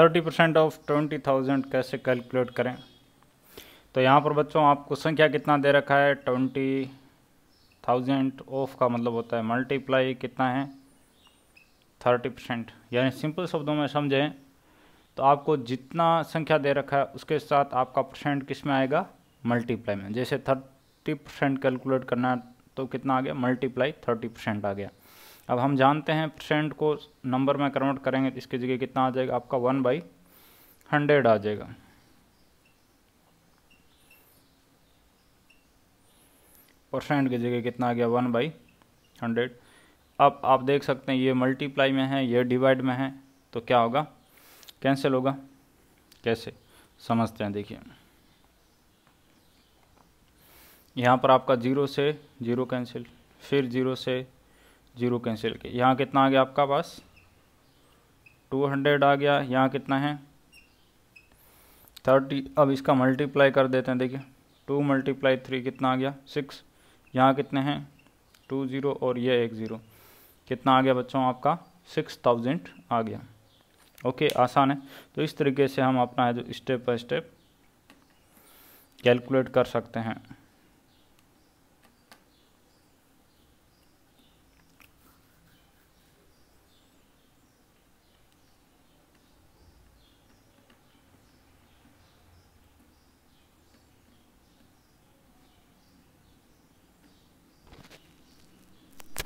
thirty percent of twenty thousand कैसे calculate करें तो यहाँ पर बच्चों आपको संख्या कितना दे रखा है ट्वेंटी थाउजेंड ऑफ का मतलब होता है मल्टीप्लाई कितना है थर्टी परसेंट यानी सिंपल शब्दों में समझें तो आपको जितना संख्या दे रखा है उसके साथ आपका परसेंट किस में आएगा मल्टीप्लाई में जैसे थर्टी परसेंट कैलकुलेट करना है तो कितना आ गया मल्टीप्लाई थर्टी परसेंट आ गया अब हम जानते हैं परसेंट को नंबर में कन्वर्ट करेंगे तो इसकी जगह कितना आ जाएगा आपका वन बाई हंड्रेड आ जाएगा परसेंट की जगह कितना आ गया वन बाई हंड्रेड अब आप देख सकते हैं ये मल्टीप्लाई में है ये डिवाइड में है तो क्या होगा कैंसिल होगा कैसे समझते हैं देखिए यहाँ पर आपका ज़ीरो से ज़ीरो कैंसिल फिर ज़ीरो से जीरो कैंसिल के यहाँ कितना आ गया आपका पास टू हंड्रेड आ गया यहाँ कितना है थर्टी अब इसका मल्टीप्लाई कर देते हैं देखिए टू मल्टीप्लाई थ्री कितना आ गया सिक्स यहाँ कितने हैं टू ज़ीरो और ये एक ज़ीरो कितना आ गया बच्चों आपका सिक्स थाउजेंड आ गया ओके आसान है तो इस तरीके से हम अपना है जो स्टेप बाय स्टेप कैलकुलेट कर सकते हैं